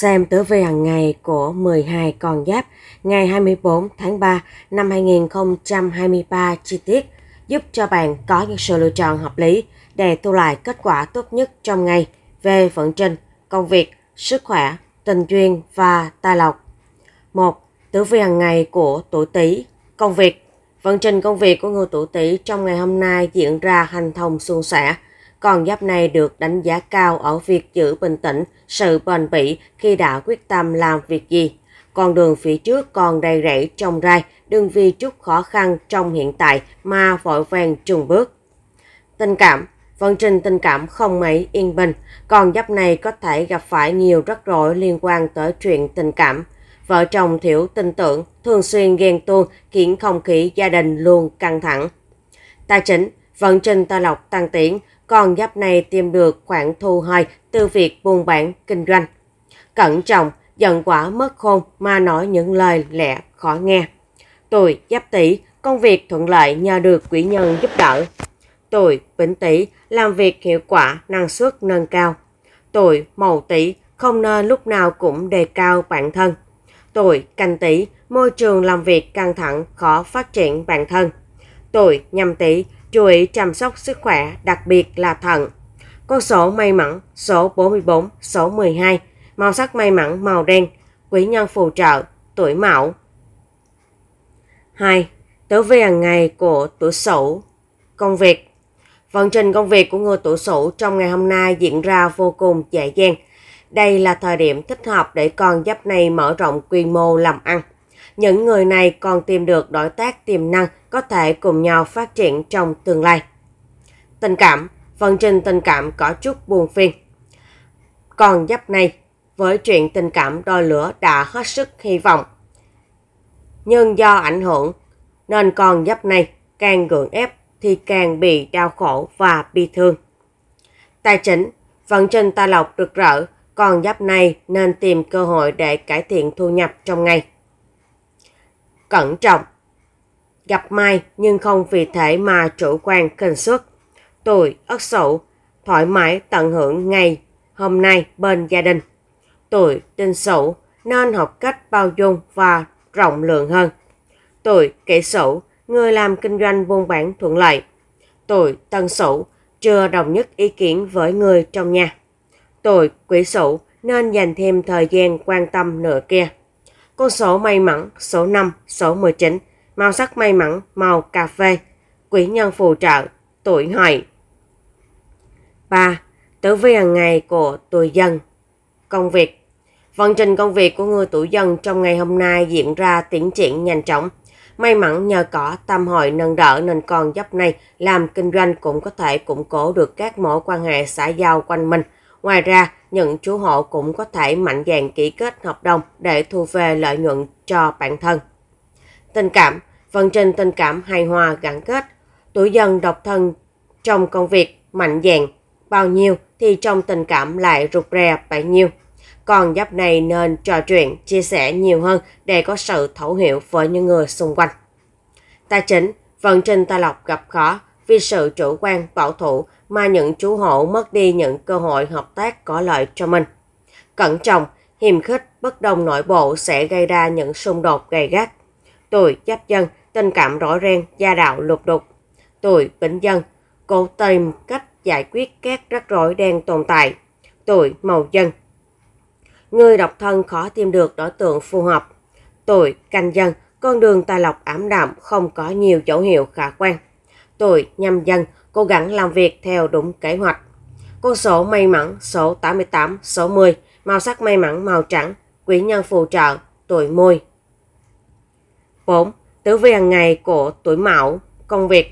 xem tử vi hàng ngày của 12 con giáp ngày 24 tháng 3 năm 2023 chi tiết giúp cho bạn có những sự lựa chọn hợp lý để thu lại kết quả tốt nhất trong ngày về vận trình, công việc, sức khỏe, tình duyên và tài lộc. 1. Tử vi hàng ngày của tuổi Tý, công việc. Vận trình công việc của người tuổi Tý trong ngày hôm nay diễn ra hành thông suôn sẻ con giáp này được đánh giá cao ở việc giữ bình tĩnh, sự bền bỉ khi đã quyết tâm làm việc gì. Con đường phía trước còn đầy rẫy trong rai, đừng vì chút khó khăn trong hiện tại mà vội vàng trùng bước. Tình cảm Vận trình tình cảm không mấy yên bình, con giáp này có thể gặp phải nhiều rắc rối liên quan tới chuyện tình cảm. Vợ chồng thiểu tin tưởng, thường xuyên ghen tuông khiến không khí gia đình luôn căng thẳng. Tài chính, vận trình tài lộc tăng tiến, con giáp này tìm được khoản thu hồi từ việc buôn bán kinh doanh. Cẩn trọng, giận quả mất khôn mà nói những lời lẽ khó nghe. Tuổi giáp tỷ, công việc thuận lợi nhờ được quỹ nhân giúp đỡ. Tuổi bính tỷ, làm việc hiệu quả, năng suất nâng cao. Tuổi mậu tỷ, không nên lúc nào cũng đề cao bản thân. Tuổi canh tỷ, môi trường làm việc căng thẳng, khó phát triển bản thân. Tuổi nhâm tỷ, chú ý chăm sóc sức khỏe, đặc biệt là thận. Con số may mắn số 44, số 12, màu sắc may mắn màu đen, quý nhân phù trợ, tuổi mão. 2. Tử vi hàng ngày của tuổi Sửu. Công việc. Vận trình công việc của người tuổi Sửu trong ngày hôm nay diễn ra vô cùng dễ dàng. Đây là thời điểm thích hợp để con giáp này mở rộng quy mô làm ăn những người này còn tìm được đối tác tiềm năng có thể cùng nhau phát triển trong tương lai. Tình cảm, phần trình tình cảm có chút buồn phiền. Còn dấp này, với chuyện tình cảm đôi lửa đã hết sức hy vọng. Nhưng do ảnh hưởng, nên con dấp này càng gượng ép thì càng bị đau khổ và bi thương. Tài chính, vận trình tài lộc rực rỡ, con giáp này nên tìm cơ hội để cải thiện thu nhập trong ngày cẩn trọng. Gặp may nhưng không vì thế mà chủ quan kinh suất. tuổi ất sửu thoải mái tận hưởng ngày hôm nay bên gia đình. tuổi tin sửu nên học cách bao dung và rộng lượng hơn. tuổi kỷ sửu người làm kinh doanh buôn bán thuận lợi. tuổi tân sửu chưa đồng nhất ý kiến với người trong nhà. tuổi quỹ sửu nên dành thêm thời gian quan tâm nửa kia. Con số may mắn số 5, số 19, màu sắc may mắn màu cà phê, quý nhân phù trợ, tuổi hợi. 3. Tử vi hàng ngày của tuổi dân Công việc Vận trình công việc của người tuổi dân trong ngày hôm nay diễn ra tiến triển nhanh chóng. May mắn nhờ có tam hội nâng đỡ nên con dấp này làm kinh doanh cũng có thể củng cố được các mối quan hệ xã giao quanh mình – Ngoài ra, những chủ hộ cũng có thể mạnh dạn ký kết hợp đồng để thu về lợi nhuận cho bản thân. Tình cảm, phần trình tình cảm hài hòa gắn kết, tuổi dân độc thân trong công việc mạnh dạn bao nhiêu thì trong tình cảm lại rụt rè bấy nhiêu. Còn giáp này nên trò chuyện, chia sẻ nhiều hơn để có sự thấu hiểu với những người xung quanh. Tài chính, vận trình tài lộc gặp khó, vì sự chủ quan bảo thủ mà những chú hộ mất đi những cơ hội hợp tác có lợi cho mình. Cẩn trọng, hiềm khích, bất đồng nội bộ sẽ gây ra những xung đột gay gắt. Tuổi giáp dân, tình cảm rõ ràng, gia đạo lục đục. Tuổi bính dân, cố tìm cách giải quyết các rắc rối đang tồn tại. Tuổi màu dân, người độc thân khó tìm được đối tượng phù hợp. Tuổi canh dân, con đường tài lộc ảm đạm không có nhiều dấu hiệu khả quan tuổi nhâm dần cố gắng làm việc theo đúng kế hoạch. Con số may mắn số 88, số 10, màu sắc may mắn màu trắng, quý nhân phù trợ, tuổi mùi. 4. tử vi hàng ngày của tuổi mão, công việc.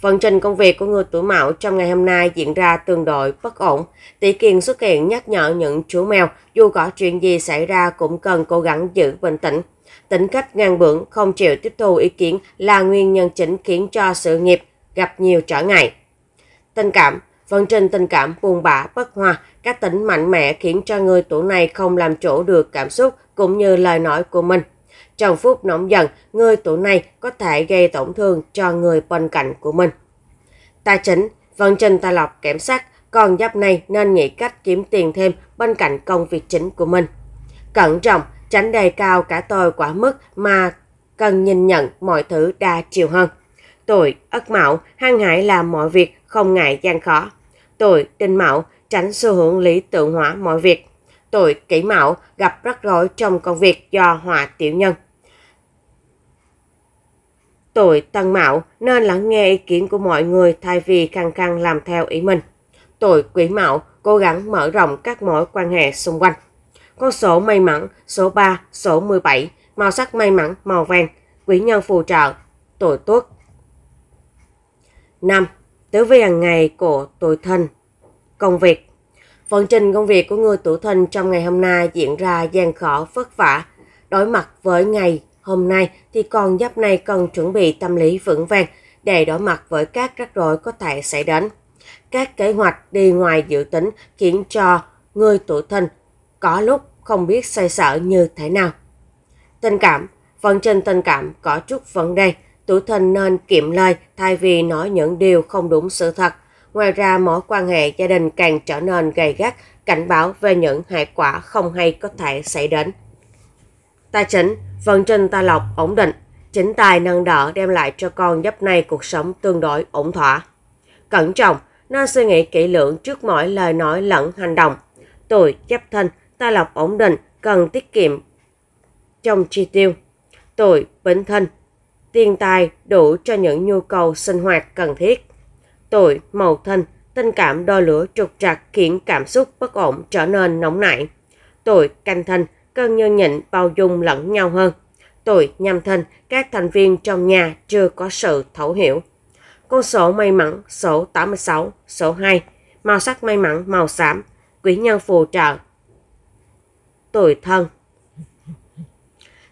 Vận trình công việc của người tuổi mão trong ngày hôm nay diễn ra tương đối bất ổn. Tỷ kiền xuất hiện nhắc nhở những chú mèo, dù có chuyện gì xảy ra cũng cần cố gắng giữ bình tĩnh. Tính cách ngang bướng, không chịu tiếp thu ý kiến là nguyên nhân chính khiến cho sự nghiệp gặp nhiều trở ngại. Tình cảm Vận trình tình cảm buồn bã, bất hòa, các tính mạnh mẽ khiến cho người tuổi này không làm chủ được cảm xúc cũng như lời nói của mình. Trong phút nóng giận, người tuổi này có thể gây tổn thương cho người bên cạnh của mình. Tài chính, vận trình tài lộc kém sắc, còn giáp này nên nghĩ cách kiếm tiền thêm bên cạnh công việc chính của mình. Cẩn trọng, tránh đề cao cả tôi quá mức mà cần nhìn nhận mọi thứ đa chiều hơn. Tôi, Ất Mão, hăng hại làm mọi việc, không ngại gian khó. Tôi, Đinh Mão, tránh xu hướng lý tưởng hóa mọi việc. Tôi, Kỷ Mão, gặp rắc rối trong công việc do hòa tiểu nhân. Tôi, Tân Mão, nên lắng nghe ý kiến của mọi người thay vì khăng khăng làm theo ý mình. Tôi, Quý Mão, cố gắng mở rộng các mối quan hệ xung quanh. Con số may mắn, số 3, số 17, màu sắc may mắn, màu vàng, quý nhân phù trợ, tuổi tuất 5. Tử vi hàng ngày của tuổi thân Công việc phần trình công việc của người tuổi thân trong ngày hôm nay diễn ra gian khổ vất vả. Đối mặt với ngày hôm nay thì con giáp này cần chuẩn bị tâm lý vững vàng để đối mặt với các rắc rối có thể xảy đến. Các kế hoạch đi ngoài dự tính khiến cho người tuổi thân có lúc không biết xoay sở như thế nào. Tình cảm phần trình tình cảm có chút vấn đề tử thân nên kiệm lời thay vì nói những điều không đúng sự thật. Ngoài ra, mối quan hệ gia đình càng trở nên gay gắt, cảnh báo về những hệ quả không hay có thể xảy đến. Tài chính, vận trình tài lộc ổn định, chính tài nâng đỡ đem lại cho con giáp này cuộc sống tương đối ổn thỏa. Cẩn trọng, nên suy nghĩ kỹ lưỡng trước mọi lời nói lẫn hành động. Tuổi giáp thân, tài lộc ổn định, cần tiết kiệm trong chi tiêu. Tuổi bính thân, tiền tài đủ cho những nhu cầu sinh hoạt cần thiết. Tuổi, màu thân, tình cảm đo lửa trục trặc khiến cảm xúc bất ổn trở nên nóng nảy. Tuổi canh thân cần nhơn nhịn bao dung lẫn nhau hơn. Tuổi nhâm thân, các thành viên trong nhà chưa có sự thấu hiểu. Con số may mắn số 86, số 2, màu sắc may mắn màu xám, quý nhân phù trợ. Tuổi thân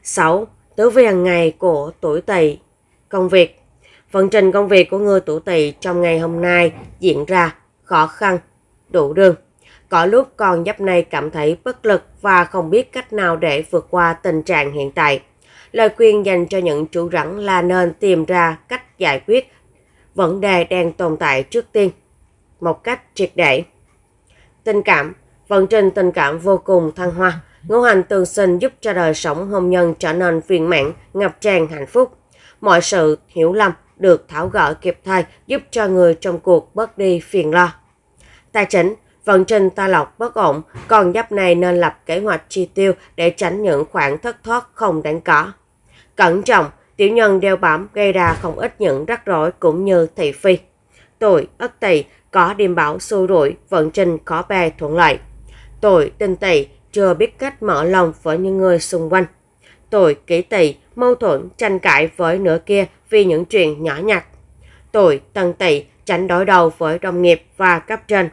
6 tới với hàng ngày của tuổi tỵ công việc vận trình công việc của người tuổi tỵ trong ngày hôm nay diễn ra khó khăn đủ đường có lúc con giáp này cảm thấy bất lực và không biết cách nào để vượt qua tình trạng hiện tại lời khuyên dành cho những chủ rắn là nên tìm ra cách giải quyết vấn đề đang tồn tại trước tiên một cách triệt để tình cảm vận trình tình cảm vô cùng thăng hoa ngũ hành tương sinh giúp cho đời sống hôn nhân trở nên viên mãn, ngập tràn hạnh phúc. Mọi sự hiểu lầm được tháo gỡ kịp thời giúp cho người trong cuộc bớt đi phiền lo. Tài chính, vận trình ta lọc bất ổn, con giáp này nên lập kế hoạch chi tiêu để tránh những khoản thất thoát không đáng có. Cẩn trọng, tiểu nhân đeo bám gây ra không ít những rắc rối cũng như thị phi. Tuổi Ất Tỵ có điềm bảo xui rủi, vận trình khó bề thuận lợi. Tuổi Đinh Tỵ chưa biết cách mở lòng với những người xung quanh. Tôi kỹ tỵ, mâu thuẫn, tranh cãi với nửa kia vì những chuyện nhỏ nhặt. Tôi tân tỵ, tránh đối đầu với đồng nghiệp và cấp trên.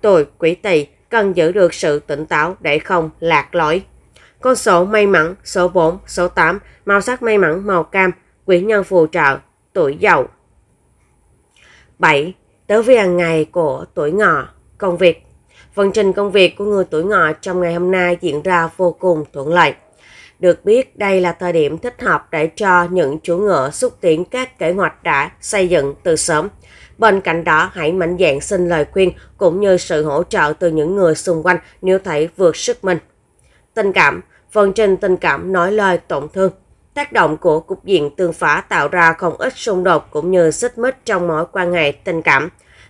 Tôi quỷ tỵ, cần giữ được sự tỉnh táo để không lạc lõi. Con số may mắn, số 4, số 8, màu sắc may mắn màu cam, quỷ nhân phù trợ, tuổi giàu. 7. Tứ viên ngày của tuổi ngọ, công việc. Vận trình công việc của người tuổi ngọ trong ngày hôm nay diễn ra vô cùng thuận lợi. Được biết, đây là thời điểm thích hợp để cho những chủ ngựa xúc tiến các kế hoạch đã xây dựng từ sớm. Bên cạnh đó, hãy mạnh dạn xin lời khuyên cũng như sự hỗ trợ từ những người xung quanh nếu thấy vượt sức mình. Tình cảm, vận trình tình cảm nói lời tổn thương. Tác động của cục diện tương phá tạo ra không ít xung đột cũng như xích mích trong mối quan hệ tình cảm.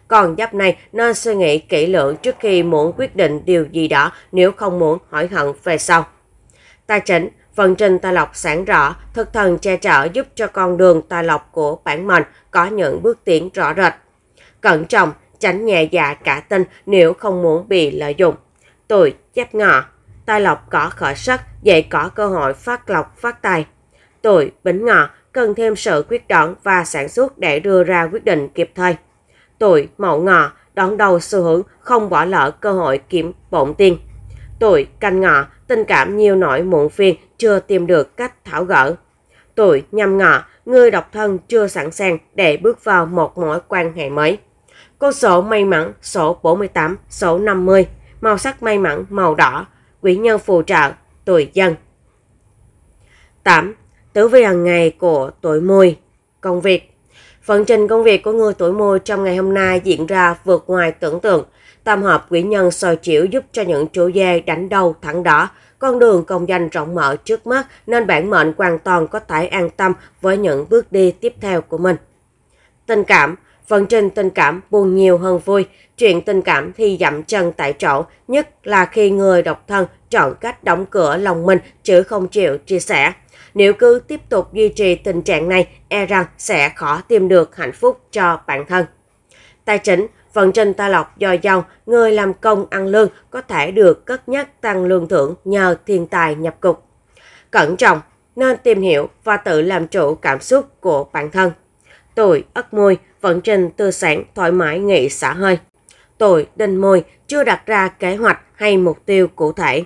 Còn giáp này nên suy nghĩ kỹ lưỡng trước khi muốn quyết định điều gì đó nếu không muốn hỏi hận về sau. Tài chính, phần trình tài lộc sáng rõ, thực thần che chở giúp cho con đường tài lộc của bản mệnh có những bước tiến rõ rệt. Cẩn trọng, tránh nhẹ dạ cả tin nếu không muốn bị lợi dụng. Tuổi giáp ngọ, tài lộc có khởi sắc, dễ có cơ hội phát lộc phát tài. Tuổi bính ngọ, cần thêm sự quyết đoán và sản xuất để đưa ra quyết định kịp thời tuổi mậu ngọ đón đầu xu hướng không bỏ lỡ cơ hội kiếm bộn tiền. Tuổi canh ngọ, tình cảm nhiều nỗi muộn phiền chưa tìm được cách thảo gỡ. Tuổi nhâm ngọ, người độc thân chưa sẵn sàng để bước vào một mối quan hệ mới. Cô sổ may mắn số 48, số 50, màu sắc may mắn màu đỏ, quỷ nhân phù trợ, tuổi dân. 8. Tử vi hàng ngày của tuổi mùi Công việc Phần trình công việc của người tuổi mùi trong ngày hôm nay diễn ra vượt ngoài tưởng tượng. Tam hợp quỷ nhân soi chiếu giúp cho những chủ dê đánh đầu thẳng đỏ, con đường công danh rộng mở trước mắt nên bản mệnh hoàn toàn có thể an tâm với những bước đi tiếp theo của mình. Tình cảm phần trình tình cảm buồn nhiều hơn vui, chuyện tình cảm thì dậm chân tại chỗ, nhất là khi người độc thân chọn cách đóng cửa lòng mình chứ không chịu chia sẻ. Nếu cứ tiếp tục duy trì tình trạng này, e rằng sẽ khó tìm được hạnh phúc cho bản thân. Tài chính Phần trình ta lộc do dào, người làm công ăn lương có thể được cất nhắc tăng lương thưởng nhờ thiên tài nhập cục. Cẩn trọng, nên tìm hiểu và tự làm chủ cảm xúc của bản thân. Tuổi Ất Mùi, vận trình tư sản thoải mái nghỉ xả hơi. Tuổi Đinh Mùi chưa đặt ra kế hoạch hay mục tiêu cụ thể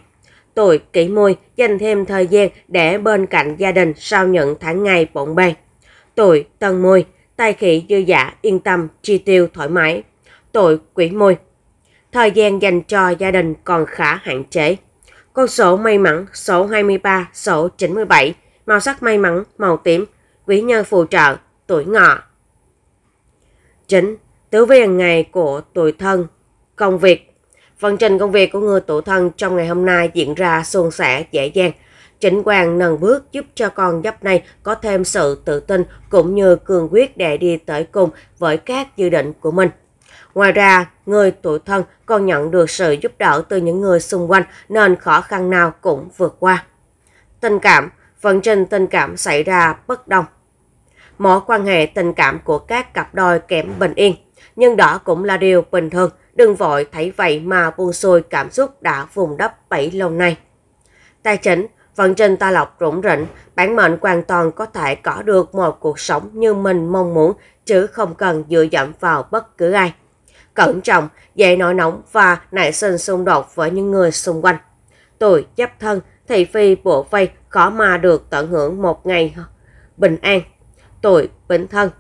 tuổi kỷ mùi dành thêm thời gian để bên cạnh gia đình sau những tháng ngày bộn bề. tuổi tân mùi tài khí dư dả yên tâm, chi tiêu thoải mái. tuổi quỷ mùi thời gian dành cho gia đình còn khá hạn chế. Con số may mắn số 23, số 97, màu sắc may mắn màu tím, quý nhân phù trợ, tuổi ngọ. 9. Tứ viên ngày của tuổi thân, công việc Phần trình công việc của người tổ thân trong ngày hôm nay diễn ra suôn sẻ dễ dàng. chỉnh Quang nâng bước giúp cho con giáp này có thêm sự tự tin cũng như cường quyết để đi tới cùng với các dự định của mình. Ngoài ra, người tuổi thân còn nhận được sự giúp đỡ từ những người xung quanh nên khó khăn nào cũng vượt qua. Tình cảm, phần trình tình cảm xảy ra bất đồng. Mối quan hệ tình cảm của các cặp đôi kém bình yên, nhưng đó cũng là điều bình thường đừng vội thấy vậy mà buông xuôi cảm xúc đã vùng đắp bẫy lâu nay. Tài chính, vận trình ta lọc rủng rỉnh, bản mệnh hoàn toàn có thể có được một cuộc sống như mình mong muốn chứ không cần dựa dẫm vào bất cứ ai. Cẩn trọng, dễ nổi nóng và nảy sinh xung đột với những người xung quanh. Tuổi chấp thân, thị phi bộ vây khó mà được tận hưởng một ngày bình an. Tuổi bính thân,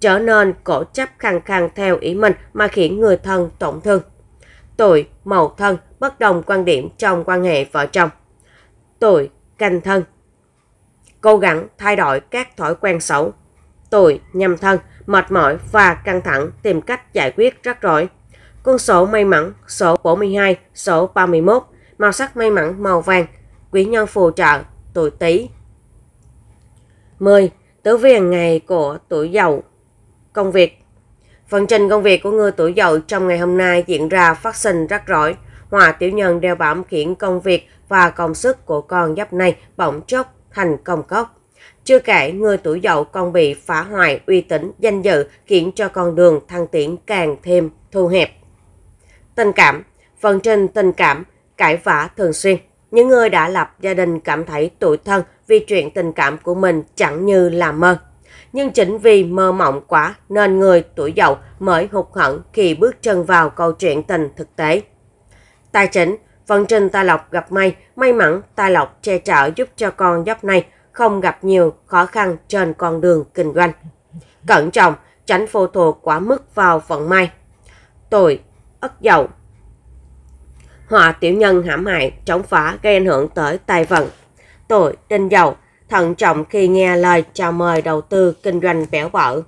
trở nên cổ chấp khăng khăng theo ý mình mà khiến người thân tổn thương. Tuổi, mậu thân, bất đồng quan điểm trong quan hệ vợ chồng. Tuổi, canh thân. Cố gắng thay đổi các thói quen xấu. Tuổi, nhâm thân, mệt mỏi và căng thẳng tìm cách giải quyết rắc rối. Con số may mắn, số 42, số 31, màu sắc may mắn màu vàng, quý nhân phù trợ, tuổi Tý. 10. Tử vi hàng ngày của tuổi giàu công việc. Phần trình công việc của người tuổi dậu trong ngày hôm nay diễn ra phát sinh rắc rối. Hòa tiểu nhân đeo bám khiến công việc và công sức của con giáp này bỗng chốc thành công cốc. Chưa kể, người tuổi dậu còn bị phá hoại uy tín, danh dự khiến cho con đường thăng tiến càng thêm thu hẹp. Tình cảm Phần trình tình cảm, cãi vã thường xuyên. Những người đã lập gia đình cảm thấy tủi thân vì chuyện tình cảm của mình chẳng như là mơ nhưng chính vì mơ mộng quá nên người tuổi dậu mới hụt hẫng khi bước chân vào câu chuyện tình thực tế. Tài chính, vận trình tài lộc gặp may, may mắn tài lộc che chở giúp cho con dốc này không gặp nhiều khó khăn trên con đường kinh doanh. Cẩn trọng, tránh phụ thuộc quá mức vào vận may. Tuổi, ất dậu. Họa tiểu nhân hãm hại, chống phá gây ảnh hưởng tới tài vận. Tuổi, đinh dậu thận trọng khi nghe lời chào mời đầu tư kinh doanh béo bở.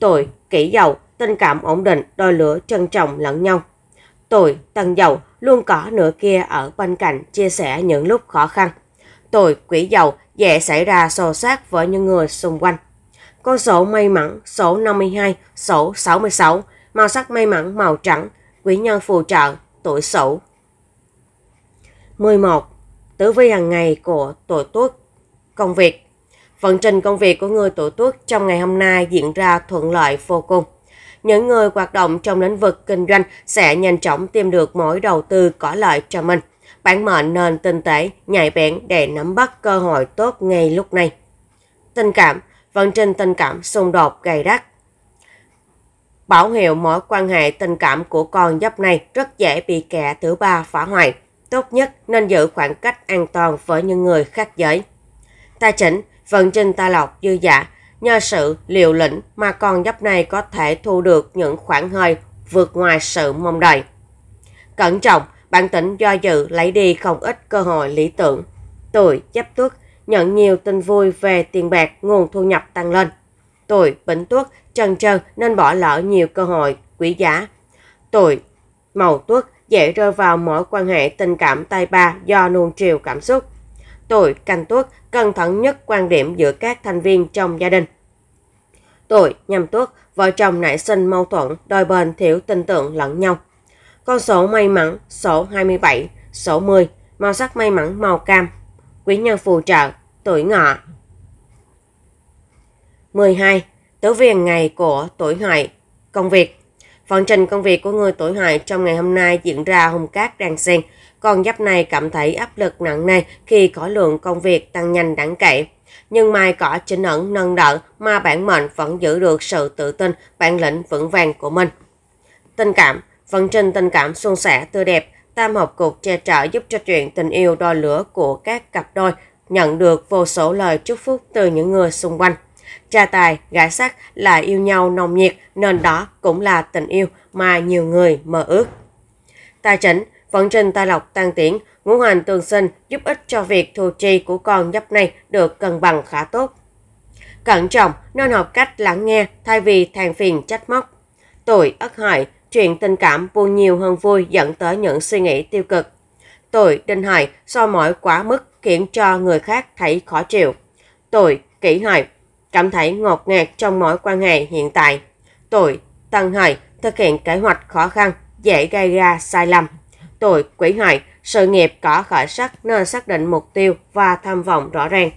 Tuổi, kỹ giàu, tình cảm ổn định, đôi lửa trân trọng lẫn nhau. Tuổi, tân giàu, luôn có nửa kia ở bên cạnh chia sẻ những lúc khó khăn. Tuổi, quỷ giàu, dễ xảy ra xô xát với những người xung quanh. Con số may mắn, số 52, số 66, màu sắc may mắn màu trắng, quý nhân phù trợ, tuổi sửu. 11. Tử vi hàng ngày của tuổi tuất công việc. Vận trình công việc của người tuổi Tuất trong ngày hôm nay diễn ra thuận lợi vô cùng. Những người hoạt động trong lĩnh vực kinh doanh sẽ nhanh chóng tìm được mối đầu tư có lợi cho mình. Bản mệnh nên tinh tế, nhạy bén để nắm bắt cơ hội tốt ngay lúc này. Tình cảm, vận trình tình cảm xung đột gay gắt. Bảo hiệu mối quan hệ tình cảm của con giáp này rất dễ bị kẻ thứ ba phá hoại. Tốt nhất nên giữ khoảng cách an toàn với những người khác giới. Ta chỉnh, vận trình ta lộc dư giả, nhờ sự liều lĩnh mà con giáp này có thể thu được những khoản hơi vượt ngoài sự mong đợi. Cẩn trọng, bản tỉnh do dự lấy đi không ít cơ hội lý tưởng. Tuổi giáp tuất nhận nhiều tin vui về tiền bạc, nguồn thu nhập tăng lên. Tuổi bính tuất trần trơn nên bỏ lỡ nhiều cơ hội quý giá. Tuổi mậu tuất dễ rơi vào mối quan hệ tình cảm tay ba do nuông triều cảm xúc tôi canh tuất cẩn thận nhất quan điểm giữa các thành viên trong gia đình. Tôi nhằm tuất vợ chồng nảy sinh mâu thuẫn, đòi bền thiếu tin tưởng lẫn nhau. Con số may mắn số 27, số 10, màu sắc may mắn màu cam. Quý nhân phù trợ, tuổi ngọ. 12. Tử viên ngày của tuổi hại Công việc Phần trình công việc của người tuổi hại trong ngày hôm nay diễn ra hùng cát đan xen con giáp này cảm thấy áp lực nặng nề khi có lượng công việc tăng nhanh đáng kể. Nhưng mai có chính ẩn nâng đỡ mà bản mệnh vẫn giữ được sự tự tin, bản lĩnh vững vàng của mình. Tình cảm Vận trình tình cảm suôn sẻ tươi đẹp, tam hợp cục che chở giúp cho chuyện tình yêu đo lửa của các cặp đôi nhận được vô số lời chúc phúc từ những người xung quanh. Cha tài, gái sắc là yêu nhau nồng nhiệt nên đó cũng là tình yêu mà nhiều người mơ ước. Tài chính, Vận trình tài lộc tăng tiến ngũ hành tương sinh giúp ích cho việc thu chi của con giáp này được cân bằng khá tốt. Cẩn trọng, nên học cách lắng nghe thay vì than phiền trách móc. Tuổi ất hợi, chuyện tình cảm buồn nhiều hơn vui dẫn tới những suy nghĩ tiêu cực. Tuổi đinh hợi, so mỏi quá mức khiến cho người khác thấy khó chịu. Tuổi kỷ hợi, cảm thấy ngột ngạt trong mối quan hệ hiện tại. Tuổi tân hợi, thực hiện kế hoạch khó khăn, dễ gây ra sai lầm tội quỷ hại, sự nghiệp có khởi sắc nên xác định mục tiêu và tham vọng rõ ràng.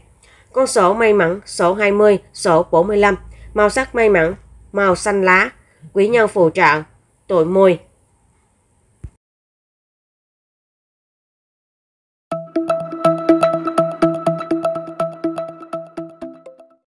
Con số may mắn số 20, số 45, màu sắc may mắn, màu xanh lá, quý nhân phù trợ, tuổi mùi,